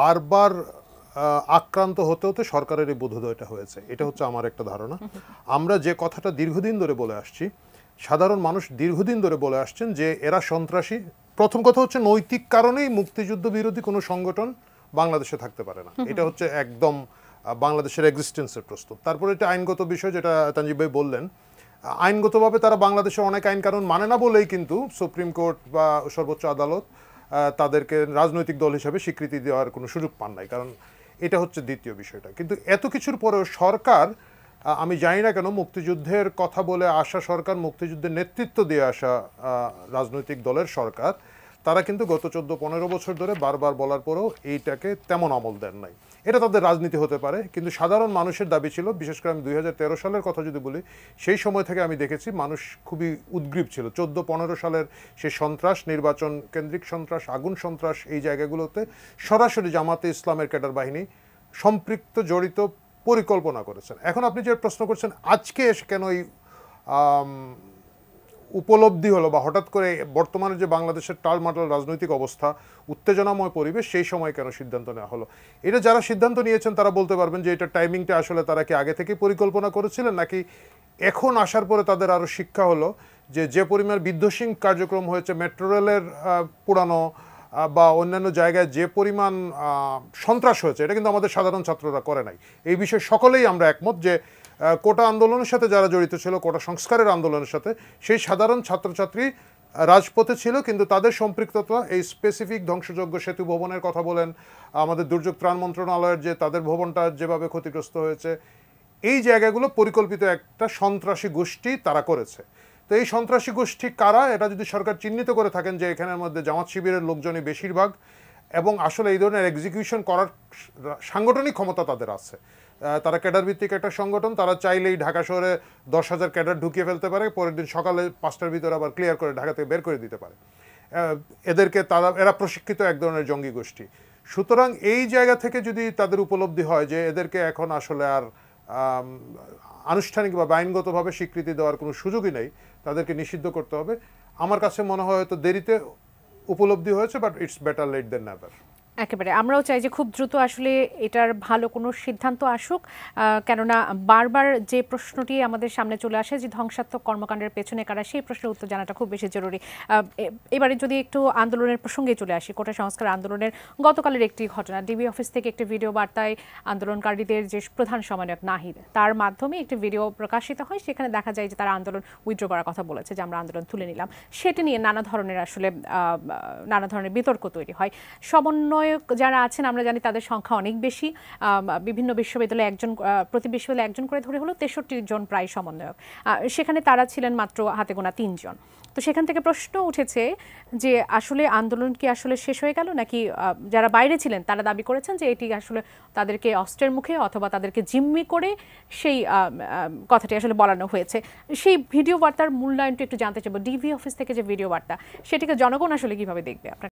বারবার আক্রান্ত হতে হতে সরকারের এই বোধোদয়টা হয়েছে এটা হচ্ছে আমার একটা ধারণা আমরা যে কথাটা দীর্ঘদিন ধরে বলে আসছি সাধারণ মানুষ দীর্ঘদিন ধরে বলে আসছেন যে এরা সন্ত্রাসী প্রথম কথা হচ্ছে নৈতিক কারণেই মুক্তিযুদ্ধ বিরোধী কোনো সংগঠন বাংলাদেশে থাকতে পারে না এটা হচ্ছে একদম বাংলাদেশের এক্সিস্টেন্সের প্রশ্ন তারপরে এটা আইনগত বিষয় যেটা তানজিব ভাই বললেন আইনগতভাবে তারা বাংলাদেশে অনেক আইন কারণ মানে না বলেই কিন্তু সুপ্রিম কোর্ট বা সর্বোচ্চ আদালত তাদেরকে রাজনৈতিক দল হিসাবে স্বীকৃতি দেওয়ার কোনো সুযোগ পান নাই কারণ এটা হচ্ছে দ্বিতীয় বিষয়টা কিন্তু এত কিছুর পরেও সরকার আমি জানি না কেন মুক্তিযুদ্ধের কথা বলে আসা সরকার মুক্তিযুদ্ধের নেতৃত্ব দিয়ে আসা রাজনৈতিক দলের সরকার তারা কিন্তু গত চোদ্দো পনেরো বছর ধরে বারবার বলার পরেও এইটাকে তেমন আমল দেন নাই এটা তাদের রাজনীতি হতে পারে কিন্তু সাধারণ মানুষের দাবি ছিল বিশেষ করে আমি দুই সালের কথা যদি বলি সেই সময় থেকে আমি দেখেছি মানুষ খুবই উদ্গ্রীব ছিল চোদ্দো পনেরো সালের সে সন্ত্রাস নির্বাচন কেন্দ্রিক সন্ত্রাস আগুন সন্ত্রাস এই জায়গাগুলোতে সরাসরি জামাতে ইসলামের ক্যাডার বাহিনী সম্পৃক্ত জড়িত পরিকল্পনা করেছেন এখন আপনি যে প্রশ্ন করছেন আজকে এসে কেন এই উপলব্ধি হলো বা হঠাৎ করে বর্তমানে যে বাংলাদেশের টালমাটাল রাজনৈতিক অবস্থা উত্তেজনাময় পরিবেশ সেই সময় কেন সিদ্ধান্ত নেওয়া হলো এটা যারা সিদ্ধান্ত নিয়েছেন তারা বলতে পারবেন যে এটা টাইমিংটা আসলে তারা কি আগে থেকে পরিকল্পনা করেছিলেন নাকি এখন আসার পরে তাদের আরও শিক্ষা হলো যে যে পরিমাণ বিধ্বসী কার্যক্রম হয়েছে মেট্রো রেলের পুরানো বা অন্যান্য জায়গায় যে পরিমাণ সন্ত্রাস হয়েছে এটা কিন্তু আমাদের সাধারণ ছাত্ররা করে নাই এই বিষয়ে সকলেই আমরা একমত যে কোটা আন্দোলনের সাথে যারা জড়িত ছিল কোটা সংস্কারের আন্দোলনের সাথে সেই সাধারণ ছাত্রছাত্রী রাজপথে ছিল কিন্তু তাদের সম্পৃক্ততা এই স্পেসিফিক ধ্বংসযোগ্য সেতু ভবনের কথা বলেন আমাদের দুর্যোগ ত্রাণ মন্ত্রণালয়ের যে তাদের ভবনটা যেভাবে ক্ষতিগ্রস্ত হয়েছে এই জায়গাগুলো পরিকল্পিত একটা সন্ত্রাসী গোষ্ঠী তারা করেছে তো এই সন্ত্রাসী গোষ্ঠী কারা এটা যদি সরকার চিহ্নিত করে থাকেন যে এখানের মধ্যে জামাত শিবিরের লোকজনই বেশিরভাগ এবং আসলে এই ধরনের এক্সিকিউশন করার সাংগঠনিক ক্ষমতা তাদের আছে তারা ক্যাডার ভিত্তিক একটা সংগঠন তারা চাইলেই ঢাকা শহরে দশ হাজার ক্যাডার ঢুকিয়ে ফেলতে পারে পরের দিন সকালে পাঁচটার ভিতরে আবার ক্লিয়ার করে ঢাকা থেকে বের করে দিতে পারে এদেরকে তারা এরা প্রশিক্ষিত এক ধরনের জঙ্গি গোষ্ঠী সুতরাং এই জায়গা থেকে যদি তাদের উপলব্ধি হয় যে এদেরকে এখন আসলে আর আনুষ্ঠানিক বা আইনগতভাবে স্বীকৃতি দেওয়ার কোনো সুযোগই নেই তাদেরকে নিষিদ্ধ করতে হবে আমার কাছে মনে হয় হয়তো দেরিতে উপলব্ধি হয়েছে but it's better late than never একেবারে আমরাও চাই যে খুব দ্রুত আসলে এটার ভালো কোনো সিদ্ধান্ত আসুক কেননা বারবার যে প্রশ্নটি আমাদের সামনে চলে আসে যে ধ্বংসাত্মক কর্মকাণ্ডের পেছনে কারা সেই প্রশ্নের উত্তর জানাটা খুব বেশি জরুরি এবারে যদি একটু আন্দোলনের প্রসঙ্গে চলে আসি কোটা সংস্কার আন্দোলনের গতকালের একটি ঘটনা ডিবি অফিস থেকে একটি ভিডিও বার্তায় আন্দোলনকারীদের যে প্রধান সমন্বয়ক নাহিদ তার মাধ্যমে একটি ভিডিও প্রকাশিত হয় সেখানে দেখা যায় যে তারা আন্দোলন উইথড্র করার কথা বলেছে যে আমরা আন্দোলন তুলে নিলাম সেটি নিয়ে নানা ধরনের আসলে নানা ধরনের বিতর্ক তৈরি হয় সমন্বয় সমন্বয়ক যারা আছেন আমরা জানি তাদের সংখ্যা অনেক বেশি বিভিন্ন বিশ্ববিদ্যালয়ে একজন প্রতি বিশ্ববিদ্যালয়ে একজন করে ধরে হলো তেষট্টি জন প্রায় সমন্বয়ক সেখানে তারা ছিলেন মাত্র হাতে গোনা তিনজন তো সেখান থেকে প্রশ্ন উঠেছে যে আসলে আন্দোলন কি আসলে শেষ হয়ে গেল নাকি যারা বাইরে ছিলেন তারা দাবি করেছেন যে এটি আসলে তাদেরকে অস্ত্রের মুখে অথবা তাদেরকে জিম্মি করে সেই কথাটি আসলে বলানো হয়েছে সেই ভিডিও বার্তার মূল্যায়নটি একটু জানতে চাইবো ডিভি অফিস থেকে যে ভিডিও বার্তা সেটিকে জনগণ আসলে কিভাবে দেখবে আপনার